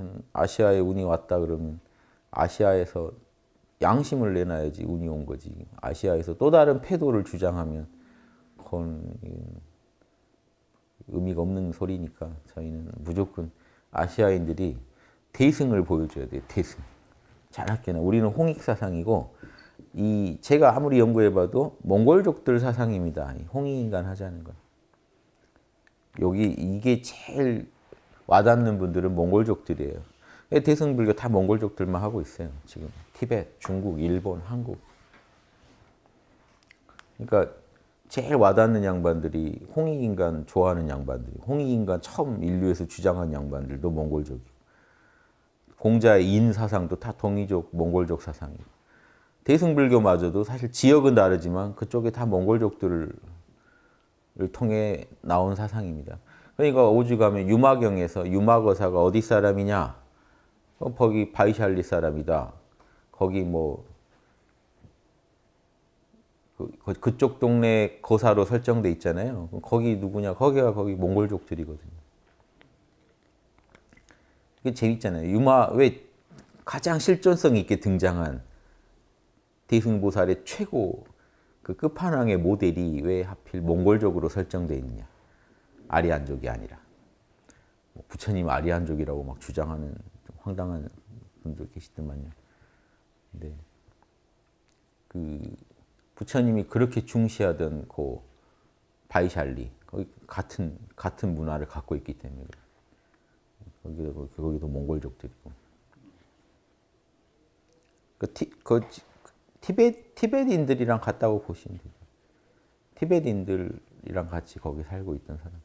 하여 아시아에 운이 왔다 그러면 아시아에서 양심을 내놔야지 운이 온 거지. 아시아에서 또 다른 패도를 주장하면 그건 의미가 없는 소리니까 저희는 무조건 아시아인들이 대승을 보여줘야 돼요. 대승. 잘할게나. 우리는 홍익 사상이고 이 제가 아무리 연구해봐도 몽골족들 사상입니다. 홍익인간 하자는 건. 여기 이게 제일 와닿는 분들은 몽골족들이에요. 예, 대승불교 다 몽골족들만 하고 있어요. 지금 티벳, 중국, 일본, 한국. 그러니까 제일 와닿는 양반들이 홍익인간 좋아하는 양반들이 홍익인간 처음 인류에서 주장한 양반들도 몽골족이고 공자의 인 사상도 다 동이족, 몽골족 사상이고 대승불교마저도 사실 지역은 다르지만 그쪽에 다 몽골족들을 통해 나온 사상입니다. 그러니까 오주 가면 유마경에서 유마거사가 어디 사람이냐? 어, 거기 바이샬리 사람이다. 거기 뭐 그, 그 그쪽 동네 거사로 설정돼 있잖아요. 거기 누구냐? 거기가 거기 몽골족들이거든요. 이게 재밌잖아요. 유마 왜 가장 실존성 있게 등장한 대승보살의 최고 그 끝판왕의 모델이 왜 하필 몽골족으로 설정돼 있냐? 아리안족이 아니라 뭐 부처님 아리안족이라고 막 주장하는 황당한 분들 계시더만요. 근데 그 부처님이 그렇게 중시하던 그 바이샬리 거기 같은 같은 문화를 갖고 있기 때문에 거기도 거기도 몽골족들이고 그, 티, 그 티베 티베인들이랑 같다고 보시면 돼요. 티베인들이랑 같이 거기 살고 있던 사람.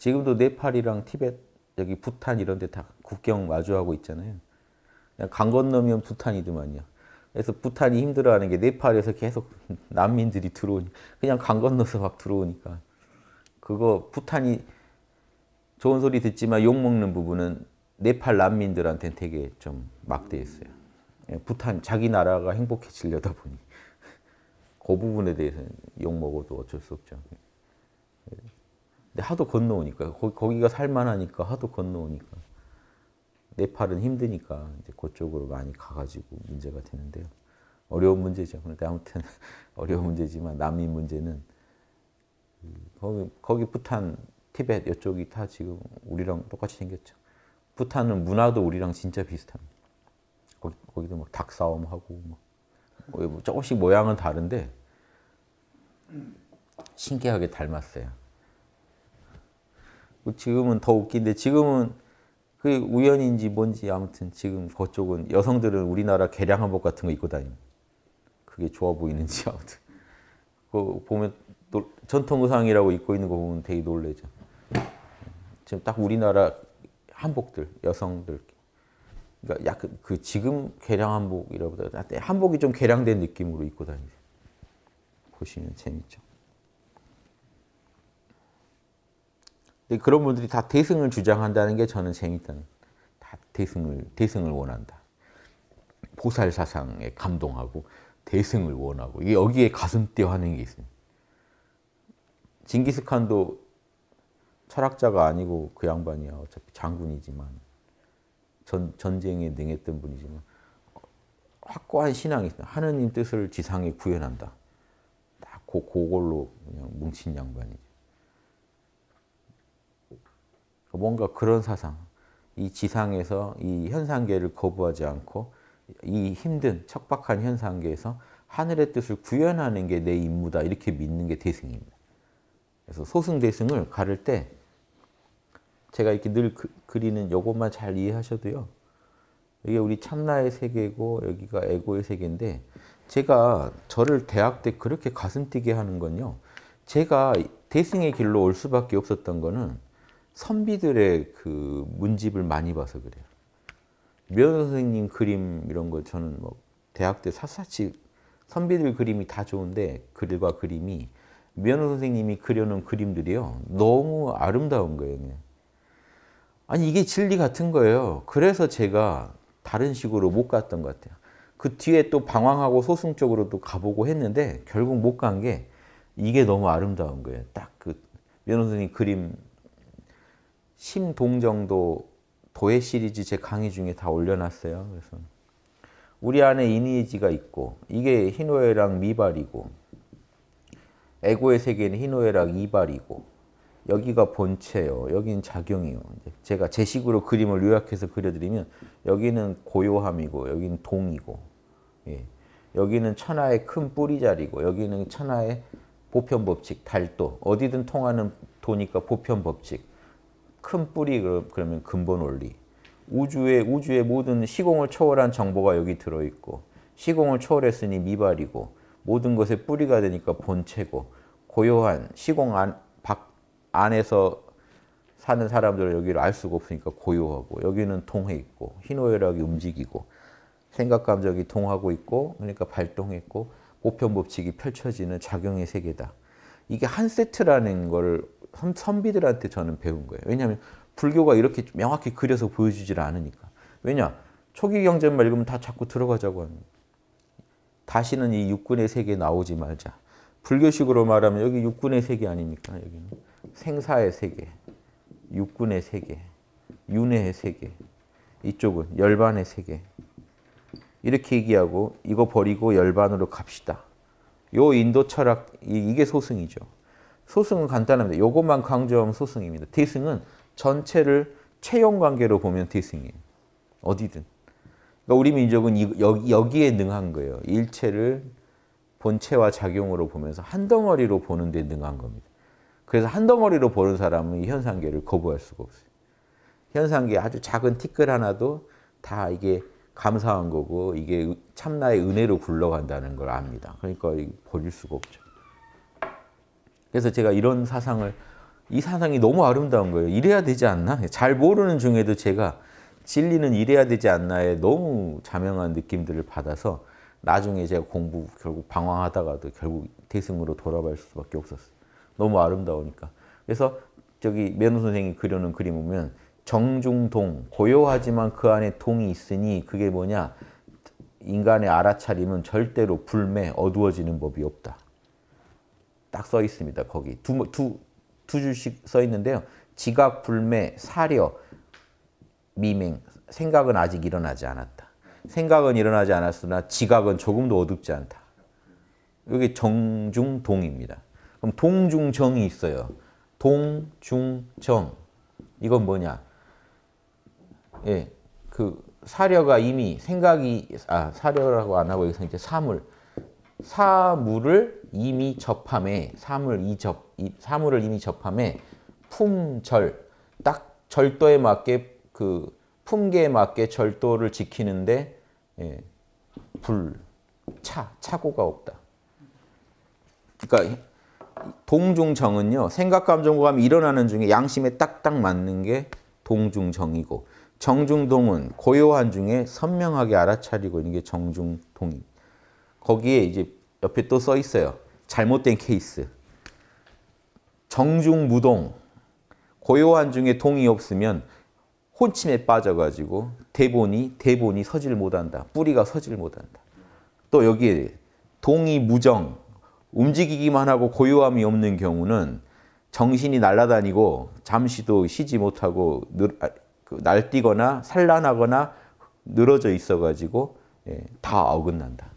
지금도 네팔이랑 티벳, 여기 부탄 이런 데 다 국경 마주하고 있잖아요. 강 건너면 부탄이더만요. 그래서 부탄이 힘들어하는 게 네팔에서 계속 난민들이 들어오니 그냥 강 건너서 막 들어오니까 그거 부탄이 좋은 소리 듣지만 욕먹는 부분은 네팔 난민들한테는 되게 좀 막대했어요. 예, 부탄 자기 나라가 행복해지려다 보니 그 부분에 대해서는 욕먹어도 어쩔 수 없죠. 예. 근데 하도 건너오니까 거기, 가 살만하니까 하도 건너오니까 네팔은 힘드니까 이제 그쪽으로 많이 가가지고 문제가 되는데요. 어려운 문제죠. 그런데 아무튼 어려운 문제지만 난민 문제는 그 거기, 거기 부탄, 티벳 이쪽이 다 지금 우리랑 똑같이 생겼죠. 부탄은 문화도 우리랑 진짜 비슷합니다. 거기, 거기도 막닭 뭐 싸움하고 막 뭐 뭐 조금씩 모양은 다른데 신기하게 닮았어요. 뭐 지금은 더 웃긴데 지금은 그게 우연인지 뭔지 아무튼 지금 그쪽은 여성들은 우리나라 개량 한복 같은 거 입고 다니는 그게 좋아 보이는지 아무튼 그 보면 전통 의상이라고 입고 있는 거 보면 되게 놀래죠. 지금 딱 우리나라 한복들 여성들 그러니까 약간 그 지금 개량 한복이라보다 한복이 좀 개량된 느낌으로 입고 다니세요. 보시면 재밌죠. 근데 그런 분들이 다 대승을 주장한다는 게 저는 재밌다는. 다 대승을 대승을 원한다. 보살 사상에 감동하고 대승을 원하고 이게 여기에 가슴 뛰어하는 게있습니 징기스칸도 철학자가 아니고 그 양반이야 어차피 장군이지만 전, 전쟁에 능했던 분이지만 확고한 신앙이 있어 하느님 뜻을 지상에 구현한다. 딱 고, 그걸로 그냥 뭉친 양반이죠. 뭔가 그런 사상, 이 지상에서 이 현상계를 거부하지 않고 이 힘든 척박한 현상계에서 하늘의 뜻을 구현하는 게 내 임무다 이렇게 믿는 게 대승입니다. 그래서 소승대승을 가를 때 제가 이렇게 늘 그, 그리는 요것만 잘 이해하셔도요. 이게 우리 찬나의 세계고 여기가 에고의 세계인데 제가 저를 대학 때 그렇게 가슴 뛰게 하는 건요. 제가 대승의 길로 올 수밖에 없었던 거는 선비들의 그 문집을 많이 봐서 그래요. 묘 선생님 그림 이런 거 저는 뭐 대학 때 샅샅이 선비들 그림이 다 좋은데 글과 그림이 미 선생님이 그려놓은 그림들이요 너무 아름다운 거예요. 아니 이게 진리 같은 거예요. 그래서 제가 다른 식으로 못 갔던 것 같아요. 그 뒤에 또 방황하고 소승 쪽으로도 가보고 했는데 결국 못 간 게 이게 너무 아름다운 거예요. 딱 그미 선생님 그림 심동정도 도예 시리즈 제 강의 중에 다 올려놨어요. 그래서 우리 안에 이니지가 있고 이게 희노애락 미발이고 에고의 세계는 희노애락 이발이고 여기가 본체요. 여기는 작용이요. 제가 제 식으로 그림을 요약해서 그려드리면 여기는 고요함이고 여기는 동이고 예. 여기는 천하의 큰 뿌리자리고 여기는 천하의 보편법칙, 달도 어디든 통하는 도니까 보편법칙 큰 뿌리 그, 그러면 근본 원리. 우주의 우주의 모든 시공을 초월한 정보가 여기 들어 있고 시공을 초월했으니 미발이고 모든 것의 뿌리가 되니까 본체고 고요한 시공 안, 밖, 안에서 사는 사람들은 여기를 알 수가 없으니까 고요하고 여기는 통해 있고 희노애락이 움직이고 생각 감정이 통하고 있고 그러니까 발동했고 보편 법칙이 펼쳐지는 작용의 세계다. 이게 한 세트라는 걸 선비들한테 저는 배운 거예요. 왜냐하면 불교가 이렇게 명확히 그려서 보여주질 않으니까. 왜냐? 초기 경전만 읽으다 자꾸 들어가자고 합니 다시는 이 육군의 세계에 나오지 말자. 불교식으로 말하면 여기 육군의 세계 아닙니까? 여기는 생사의 세계, 육군의 세계, 윤회의 세계, 이쪽은 열반의 세계. 이렇게 얘기하고 이거 버리고 열반으로 갑시다. 요 인도 철학 이게 소승이죠. 소승은 간단합니다. 요것만 강조하면 소승입니다. 티승은 전체를 채용 관계로 보면 티승이에요. 어디든. 그러니까 우리 민족은 이, 여기, 에 능한 거예요. 일체를 본체와 작용으로 보면서 한 덩어리로 보는 데 능한 겁니다. 그래서 한 덩어리로 보는 사람은 이 현상계를 거부할 수가 없어요. 현상계 아주 작은 티끌 하나도 다 이게 감사한 거고 이게 참나의 은혜로 굴러간다는 걸 압니다. 그러니까 버릴 수가 없죠. 그래서 제가 이런 사상을 이 사상이 너무 아름다운 거예요. 이래야 되지 않나? 잘 모르는 중에도 제가 진리는 이래야 되지 않나에 너무 자명한 느낌들을 받아서 나중에 제가 공부 결국 방황하다가도 결국 대승으로 돌아갈 수밖에 없었어요. 너무 아름다우니까. 그래서 저기 면호 선생이 그려놓은 그림 보면 정중동, 고요하지만 그 안에 동이 있으니 그게 뭐냐? 인간의 알아차림은 절대로 불매, 어두워지는 법이 없다. 딱써 있습니다. 거기 두, 두, 두 줄씩 써 있는데요. 지각, 불매, 사려, 미맹, 생각은 아직 일어나지 않았다. 생각은 일어나지 않았으나 지각은 조금도 어둡지 않다. 이게 정중동입니다. 그럼 동중정이 있어요. 동중정. 이건 뭐냐? 예, 그 사려가 이미 생각이 아 사려라고 안 하고 여기서 이제 사물 사물을 이미 접함에 사물 이접 사물을 이미 접함에 품절 딱 절도에 맞게 그 품계에 맞게 절도를 지키는데 예, 불차 차고가 없다. 그러니까 동중정은요 생각 감정 고감이 일어나는 중에 양심에 딱딱 맞는 게 동중정이고 정중동은 고요한 중에 선명하게 알아차리고 있는 게 정중동입니다. 거기에 이제 옆에 또 써 있어요. 잘못된 케이스. 정중무동. 고요한 중에 동이 없으면 혼침에 빠져가지고 대본이 대본이 서질 못한다. 뿌리가 서질 못한다. 또 여기에 동이 무정. 움직이기만 하고 고요함이 없는 경우는 정신이 날아다니고 잠시도 쉬지 못하고 아, 그 날뛰거나 산란하거나 늘어져 있어가지고 예, 다 어긋난다.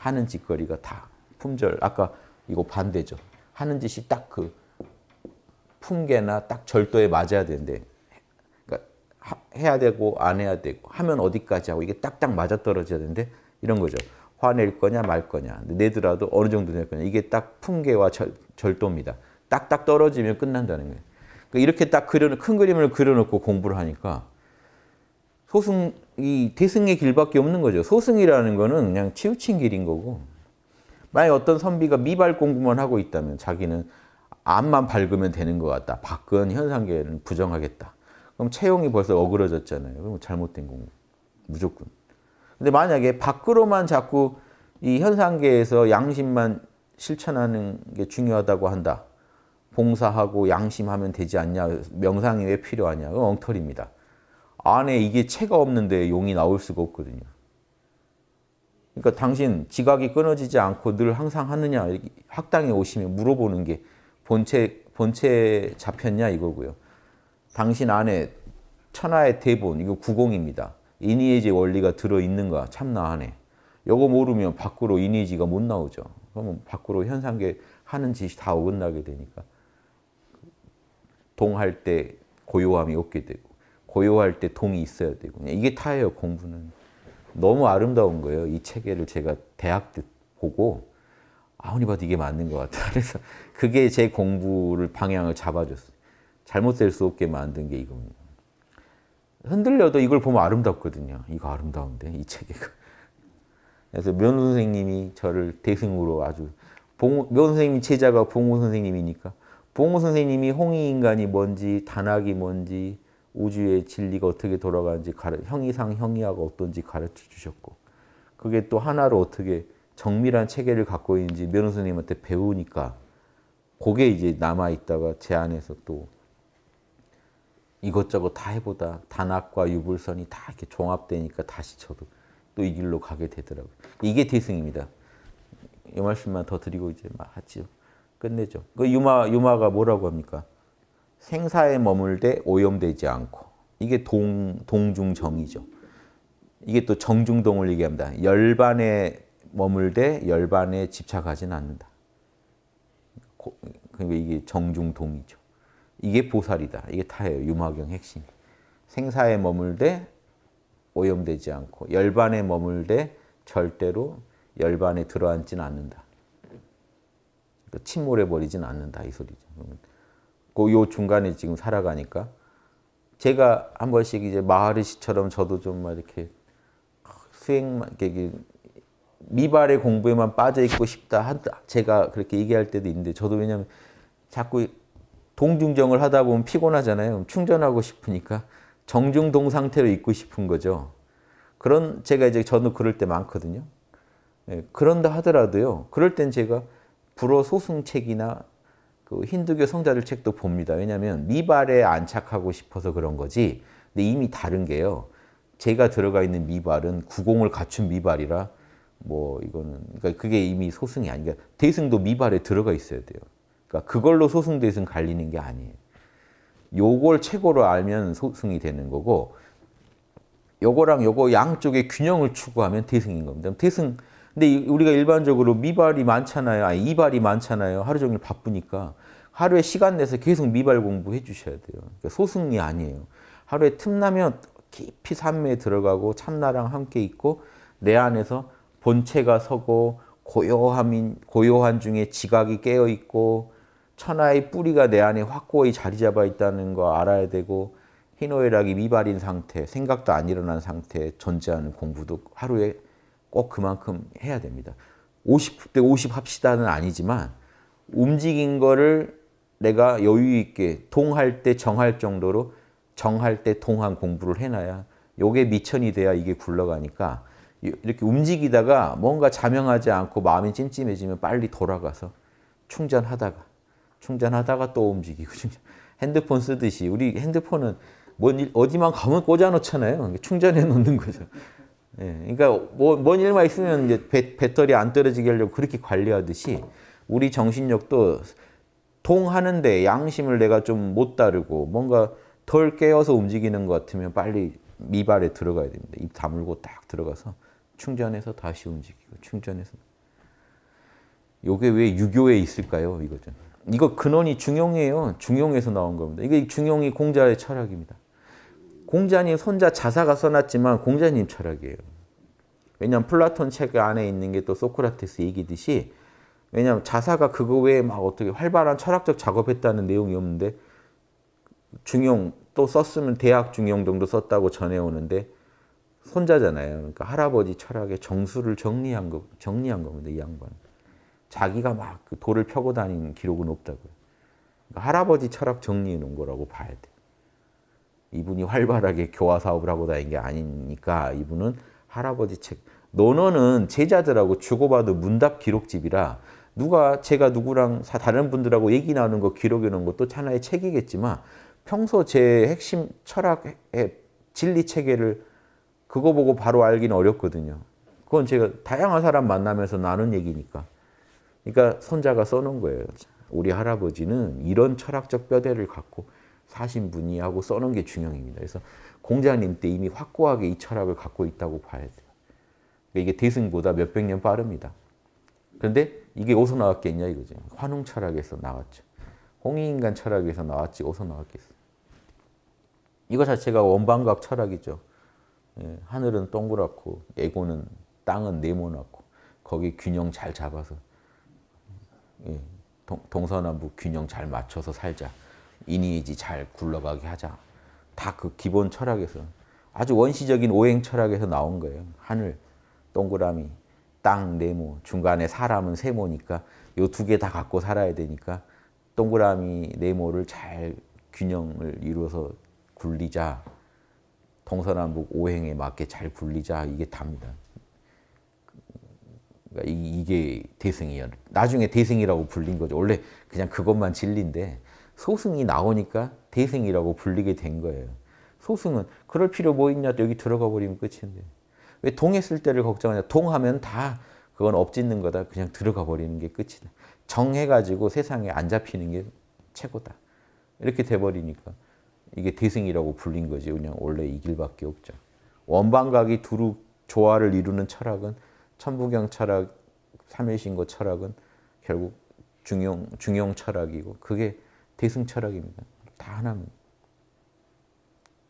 하는 짓거리가 다 품절. 아까 이거 반대죠. 하는 짓이 딱 그 품계나 딱 절도에 맞아야 되는 그러니까 하, 해야 되고 안 해야 되고 하면 어디까지 하고 이게 딱딱 맞아떨어져야 되는 이런 거죠. 화낼 거냐 말 거냐 내더라도 어느 정도 낼 거냐 이게 딱 품계와 절, 절도입니다. 딱딱 떨어지면 끝난다는 거예요. 그러니까 이렇게 딱 그려놓 큰 그림을 그려놓고 공부를 하니까 소승 이 대승의 길밖에 없는 거죠. 소승이라는 거는 그냥 치우친 길인 거고 만약 어떤 선비가 미발 공부만 하고 있다면 자기는 암만 밝으면 되는 것 같다. 박근 현상계는 부정하겠다. 그럼 채용이 벌써 어그러졌잖아요. 그럼 잘못된 공부. 무조건. 근데 만약에 밖으로만 자꾸 이 현상계에서 양심만 실천하는 게 중요하다고 한다. 봉사하고 양심하면 되지 않냐. 명상이 왜 필요하냐. 엉터리입니다. 안에 이게 채가 없는데 용이 나올 수가 없거든요. 그러니까 당신 지각이 끊어지지 않고 늘 항상 하느냐 학당에 오시면 물어보는 게 본체 본체 잡혔냐 이거고요. 당신 안에 천하의 대본 이거 구공입니다. 이니에지 원리가 들어 있는가 참나하네. 요거 모르면 밖으로 이니지가 못 나오죠. 그러면 밖으로 현상계 하는 짓이 다 어긋나게 되니까 동할 때 고요함이 없게 되고 고요할 때 동이 있어야 되고 이게 타예요 공부는 너무 아름다운 거예요 이 체계를 제가 대학 때 보고 아무리 봐도 이게 맞는 것 같아 그래서 그게 제 공부를 방향을 잡아줬어요 잘못될 수 없게 만든 게 이겁니다 흔들려도 이걸 보면 아름답거든요 이거 아름다운데 이 체계가 그래서 면 선생님이 저를 대승으로 아주 봉, 면 선생님 제자가 봉호 선생님이니까 봉호 선생님이 홍이 인간이 뭔지 단학이 뭔지 우주의 진리가 어떻게 돌아가는지 가르, 형이상 형이하가 어떤지 가르쳐 주셨고 그게 또 하나로 어떻게 정밀한 체계를 갖고 있는지 면허 선님한테 배우니까 그게 이제 남아있다가 제 안에서 또 이것저것 다 해보다 단합과 유불선이 다 이렇게 종합되니까 다시 저도 또 이 길로 가게 되더라고요. 이게 대승입니다. 이 말씀만 더 드리고 이제 막 하죠. 끝내죠. 그 유마, 유마가 뭐라고 합니까? 생사에 머물되 오염되지 않고 이게 동, 동중정이죠. 이게 또 정중동을 얘기합니다. 열반에 머물되 열반에 집착하진 않는다. 그러니까 이게 정중동이죠. 이게 보살이다. 이게 타예요. 유마경 핵심. 생사에 머물되 오염되지 않고 열반에 머물되 절대로 열반에 들어앉진 않는다. 그러니까 침몰해버리진 않는다. 이 소리죠. 그요 중간에 지금 살아가니까 제가 한 번씩 이제 마하르시처럼 저도 좀 막 이렇게 아, 수행만 이렇게 미발의 공부에만 빠져 있고 싶다 한다 제가 그렇게 얘기할 때도 있는데 저도 왜냐면 자꾸 동중정을 하다 보면 피곤하잖아요. 충전하고 싶으니까 정중동 상태로 있고 싶은 거죠. 그런 제가 이제 저는 그럴 때 많거든요. 예, 그런다 하더라도요. 그럴 땐 제가 불어 소승책이나 그 힌두교 성자들 책도 봅니다. 왜냐하면 미발에 안착하고 싶어서 그런 거지. 근데 이미 다른 게요. 제가 들어가 있는 미발은 구공을 갖춘 미발이라 뭐 이거는 그러니까 그게 이미 소승이 아니라 대승도 미발에 들어가 있어야 돼요. 그러니까 그걸로 소승 대승 갈리는 게 아니에요. 요걸 최고로 알면 소승이 되는 거고 요거랑 요거 양쪽의 균형을 추구하면 대승인 겁니다. 대승 근데 우리가 일반적으로 미발이 많잖아요. 아니, 이발이 많잖아요. 하루 종일 바쁘니까. 하루에 시간 내서 계속 미발 공부해 주셔야 돼요. 그니까 소승이 아니에요. 하루에 틈나면 깊이 산매에 들어가고 참나랑 함께 있고 내 안에서 본체가 서고 고요함인, 고요한 중에 지각이 깨어 있고 천하의 뿌리가 내 안에 확고히 자리 잡아 있다는 거 알아야 되고 희노애락이 미발인 상태, 생각도 안 일어난 상태에 존재하는 공부도 하루에 꼭 그만큼 해야 됩니다. 50 대 50 합시다는 아니지만 움직인 거를 내가 여유 있게 동할 때 정할 정도로 정할 때 동한 공부를 해놔야 요게 미천이 돼야 이게 굴러가니까 이렇게 움직이다가 뭔가 자명하지 않고 마음이 찜찜해지면 빨리 돌아가서 충전하다가 충전하다가 또 움직이고 핸드폰 쓰듯이 우리 핸드폰은 뭔 일, 어디만 가면 꽂아놓잖아요. 충전해 놓는 거죠. 예, 그러니까 뭐, 뭔 일만 있으면 이제 배, 배터리 안 떨어지게 하려고 그렇게 관리하듯이 우리 정신력도 통하는데 양심을 내가 좀 못 따르고 뭔가 덜 깨어서 움직이는 것 같으면 빨리 미발에 들어가야 됩니다. 입 다물고 딱 들어가서 충전해서 다시 움직이고 충전해서 요게 왜 유교에 있을까요? 이거죠. 이거 근원이 중용이에요. 중용에서 나온 겁니다. 이게 중용이 공자의 철학입니다. 공자님 손자 자사가 써놨지만 공자님 철학이에요. 왜냐하면 플라톤 책 안에 있는 게 또 소크라테스 얘기듯이 왜냐하면 자사가 그거 외에 막 어떻게 활발한 철학적 작업했다는 내용이 없는데 중용 또 썼으면 대학 중용 정도 썼다고 전해오는데 손자잖아요. 그러니까 할아버지 철학의 정수를 정리한 거 정리한 겁니다. 이 양반. 자기가 막그 돌을 펴고 다니는 기록은 없다고요. 그러니까 할아버지 철학 정리해 놓은 거라고 봐야 돼. 이분이 활발하게 교화 사업을 하고 다닌 게 아니니까 이분은 할아버지 책 논어는 제자들하고 주고받은 문답 기록집이라 누가 제가 누구랑 다른 분들하고 얘기 나누는 거 기록해 놓은 것도 하나의 책이겠지만 평소 제 핵심 철학의 진리 체계를 그거 보고 바로 알기는 어렵거든요. 그건 제가 다양한 사람 만나면서 나눈 얘기니까. 그러니까 손자가 써놓은 거예요. 우리 할아버지는 이런 철학적 뼈대를 갖고 사신 분이하고 써놓은 게중형입니다 그래서 공자님 때 이미 확고하게 이 철학을 갖고 있다고 봐야 돼요. 그러니까 이게 대승보다 몇백 년 빠릅니다. 그런데 이게 어디서 나왔겠냐 이거죠. 환웅 철학에서 나왔죠. 홍익인간 철학에서 나왔지 어디서 나왔겠어. 이거 자체가 원방각 철학이죠. 예, 하늘은 동그랗고 에고는 땅은 네모나고 거기 균형 잘 잡아서 예, 동, 동서남북 균형 잘 맞춰서 살자. 이니지잘 굴러가게 하자. 다 그 기본 철학에서 아주 원시적인 오행 철학에서 나온 거예요. 하늘, 동그라미, 땅, 네모, 중간에 사람은 세모니까 요 두 개 다 갖고 살아야 되니까 동그라미, 네모를 잘 균형을 이루어서 굴리자. 동서남북 오행에 맞게 잘 굴리자. 이게 답니다. 그러니까 이게 대승이에요. 나중에 대승이라고 불린 거죠. 원래 그냥 그것만 진리인데 소승이 나오니까 대승이라고 불리게 된 거예요. 소승은 그럴 필요 뭐 있냐 여기 들어가 버리면 끝인데 왜 동했을 때를 걱정하냐 동하면 다 그건 엎짓는 거다 그냥 들어가 버리는 게 끝이다 정해가지고 세상에 안 잡히는 게 최고다 이렇게 돼버리니까 이게 대승이라고 불린 거지 그냥 원래 이 길밖에 없죠 원방각이 두루 조화를 이루는 철학은 천부경 철학 삼일신고 철학은 결국 중용 중용 철학이고 그게 대승 철학입니다. 다 하나입니다.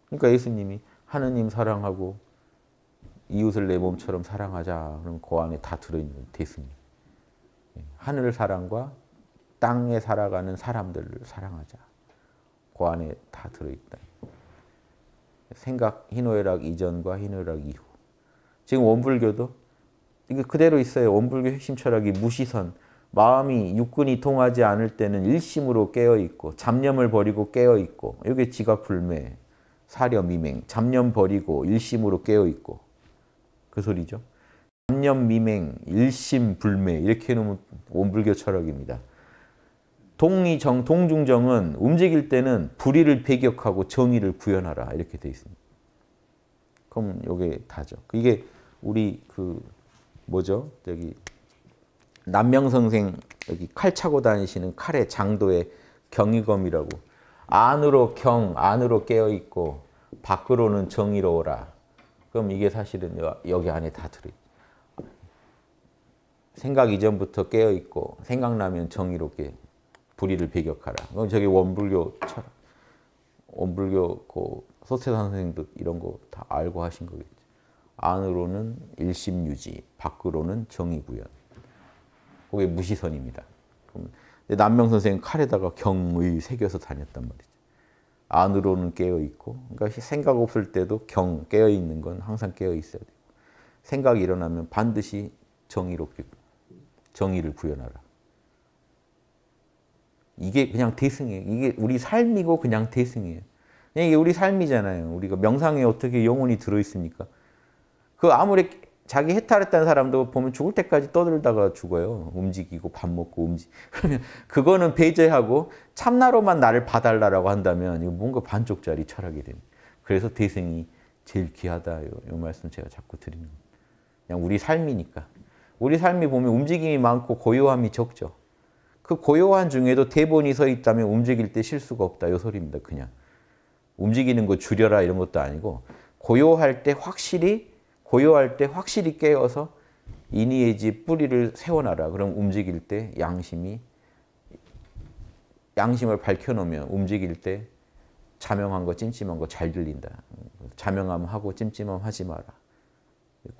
그러니까 예수님이 하느님 사랑하고 이웃을 내 몸처럼 사랑하자 그럼 그 안에 다 들어있는 대승이 예, 하늘 사랑과 땅에 살아가는 사람들을 사랑하자 그 안에 다 들어있다. 생각 희노애락 이전과 희노애락 이후 지금 원불교도 이게 그대로 있어요. 원불교 핵심 철학이 무시선 마음이 육군이 통하지 않을 때는 일심으로 깨어있고 잡념을 버리고 깨어있고 이게 지각불매, 사려미맹, 잡념 버리고 일심으로 깨어있고 그 소리죠. 잡념, 미맹, 일심, 불매 이렇게 해놓으면 온불교 철학입니다. 동의정, 동중정은 움직일 때는 불의를 배격하고 정의를 구현하라 이렇게 돼 있습니다. 그럼 이게 다죠. 이게 우리 그 뭐죠? 저기 남명선생 여기 칼 차고 다니시는 칼의 장도의 경이검이라고 안으로 경, 안으로 깨어있고 밖으로는 정의로워라. 그럼 이게 사실은 여기 안에 다들어 생각 이전부터 깨어있고 생각나면 정의롭게 불의를 배격하라. 그럼 저기 원불교 철 원불교 그 소태 선생도 이런 거 다 알고 하신 거겠죠. 안으로는 일심유지, 밖으로는 정의구현. 그게 무시선입니다. 남명 선생 칼에다가 경의 새겨서 다녔단 말이죠. 안으로는 깨어 있고, 그러니까 생각 없을 때도 경 깨어 있는 건 항상 깨어 있어야 되고, 생각이 일어나면 반드시 정의롭게 정의를 구현하라. 이게 그냥 대승이에요. 이게 우리 삶이고 그냥 대승이에요. 이게 우리 삶이잖아요. 우리가 명상에 어떻게 영혼이 들어있습니까? 그 아무리 자기 해탈했다는 사람도 보면 죽을 때까지 떠들다가 죽어요. 움직이고 밥 먹고 움직. 그러면 그거는 배제하고 참나로만 나를 봐달라라고 한다면 이거 뭔가 반쪽짜리 철학이 됩니다. 그래서 대생이 제일 귀하다. 이, 요 말씀 제가 자꾸 드리는 니다 그냥 우리 삶이니까. 우리 삶이 보면 움직임이 많고 고요함이 적죠. 그 고요한 중에도 대본이 서 있다면 움직일 때 실수가 없다. 요 소리입니다. 그냥. 움직이는 거 줄여라 이런 것도 아니고 고요할 때 확실히 고요할 때 확실히 깨어서 이니에지 뿌리를 세워놔라. 그럼 움직일 때 양심이 양심을 밝혀놓으면 움직일 때 자명한 거 찜찜한 거 잘 들린다. 자명함 하고 찜찜함 하지 마라.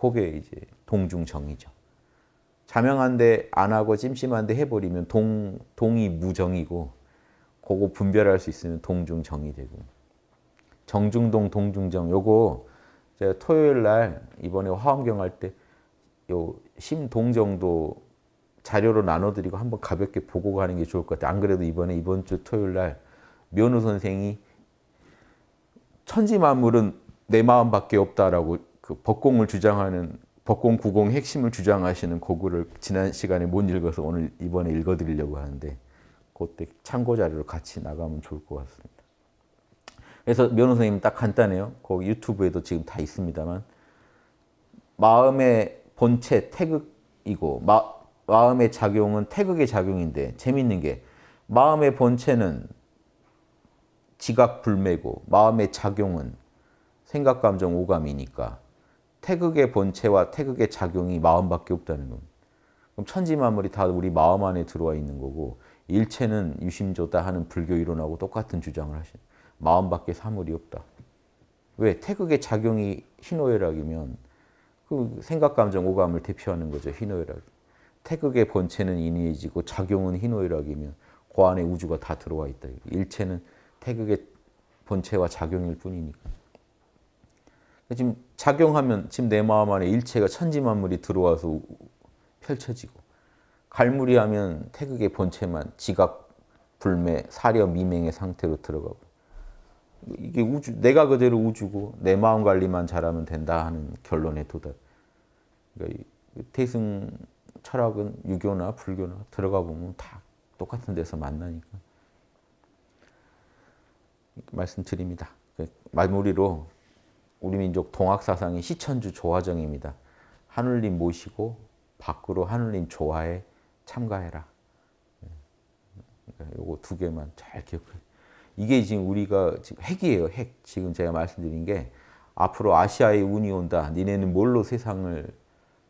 그게 이제 동중정이죠. 자명한데 안 하고 찜찜한데 해버리면 동, 동이 무정이고 그거 분별할 수 있으면 동중정이 되고 정중동 동중정 요거 제가 토요일 날 이번에 화엄경 할 때 요 심동정도 자료로 나눠드리고 한번 가볍게 보고 가는 게 좋을 것 같아요. 안 그래도 이번에 이번 주 토요일 날 면우 선생이 천지 만물은 내 마음밖에 없다라고 그 법공을 주장하는 법공 구공 핵심을 주장하시는 고구를 지난 시간에 못 읽어서 오늘 이번에 읽어드리려고 하는데 그때 참고 자료로 같이 나가면 좋을 것 같습니다. 그래서 면호선생님 딱 간단해요. 거 유튜브에도 지금 다 있습니다만 마음의 본체 태극이고 마, 마음의 작용은 태극의 작용인데 재밌는 게 마음의 본체는 지각 불매고 마음의 작용은 생각, 감정, 오감이니까 태극의 본체와 태극의 작용이 마음밖에 없다는 겁니다. 그럼 천지만물이 다 우리 마음 안에 들어와 있는 거고 일체는 유심조다 하는 불교 이론하고 똑같은 주장을 하시는 마음밖에 사물이 없다. 왜? 태극의 작용이 희노애락이면 그 생각, 감정, 오감을 대표하는 거죠. 희노애락. 태극의 본체는 인위해지고 작용은 희노애락이면 그 안에 우주가 다 들어와 있다. 일체는 태극의 본체와 작용일 뿐이니까. 지금 작용하면 지금 내 마음 안에 일체가 천지만물이 들어와서 펼쳐지고 갈무리하면 태극의 본체만 지각, 불매, 사려, 미맹의 상태로 들어가고 이게 우주, 내가 그대로 우주고 내 마음 관리만 잘하면 된다 하는 결론에 도달. 그러니까 태승 철학은 유교나 불교나 들어가 보면 다 똑같은 데서 만나니까 말씀드립니다. 그 말무리로 우리 민족 동학사상이 시천주 조화정입니다. 하늘님 모시고 밖으로 하늘님 조화에 참가해라. 네. 그러니까 요거 두 개만 잘 기억해. 이게 지금 우리가 지금 핵이에요. 핵. 지금 제가 말씀드린 게 앞으로 아시아의 운이 온다. 니네는 뭘로 세상을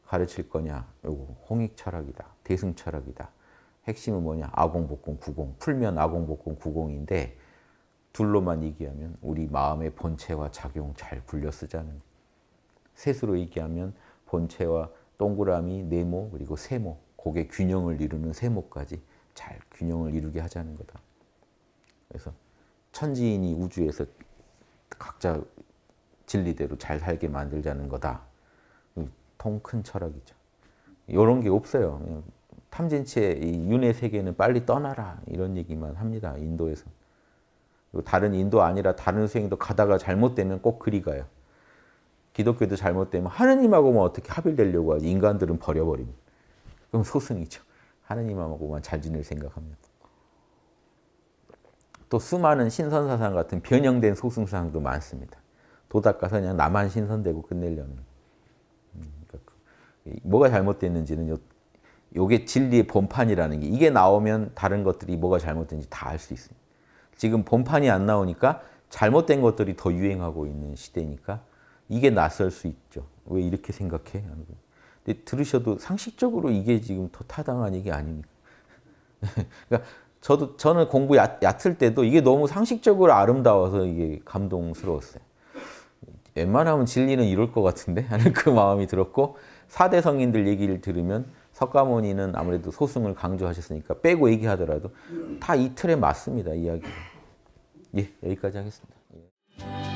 가르칠 거냐. 요거 홍익 철학이다. 대승 철학이다. 핵심은 뭐냐? 아공복공 구공. 풀면 아공복공 구공인데 둘로만 얘기하면 우리 마음의 본체와 작용 잘 굴려 쓰자는 셋으로 얘기하면 본체와 동그라미, 네모, 그리고 세모, 곡의 균형을 이루는 세모까지 잘 균형을 이루게 하자는 거다. 그래서 천지인이 우주에서 각자 진리대로 잘 살게 만들자는 거다. 통 큰 철학이죠. 이런 게 없어요. 탐진치의 윤회 세계는 빨리 떠나라 이런 얘기만 합니다. 인도에서. 다른 인도 아니라 다른 수행도 가다가 잘못되면 꼭 그리 가요. 기독교도 잘못되면 하느님하고만 어떻게 합일되려고 하지 인간들은 버려버립니다. 그럼 소승이죠. 하느님하고만 잘 지낼 생각합니다. 또 수많은 신선사상 같은 변형된 소승상도 많습니다. 도닥 가서 그냥 나만 신선되고 끝내려는. 음, 그러니까 그, 뭐가 잘못됐는지는 요, 요게 진리의 본판이라는 게 이게 나오면 다른 것들이 뭐가 잘못된지 다 알 수 있습니다. 지금 본판이 안 나오니까 잘못된 것들이 더 유행하고 있는 시대니까 이게 낯설 수 있죠. 왜 이렇게 생각해? 근데 들으셔도 상식적으로 이게 지금 더 타당한 얘기 아닙니까? 그러니까 저도 저는 공부 얕, 얕을 때도 이게 너무 상식적으로 아름다워서 이게 감동스러웠어요. 웬만하면 진리는 이럴 것 같은데 하는 그 마음이 들었고 4대 성인들 얘기를 들으면 석가모니는 아무래도 소승을 강조하셨으니까 빼고 얘기하더라도 다 이 틀에 맞습니다. 이야기. 예, 여기까지 하겠습니다. 예.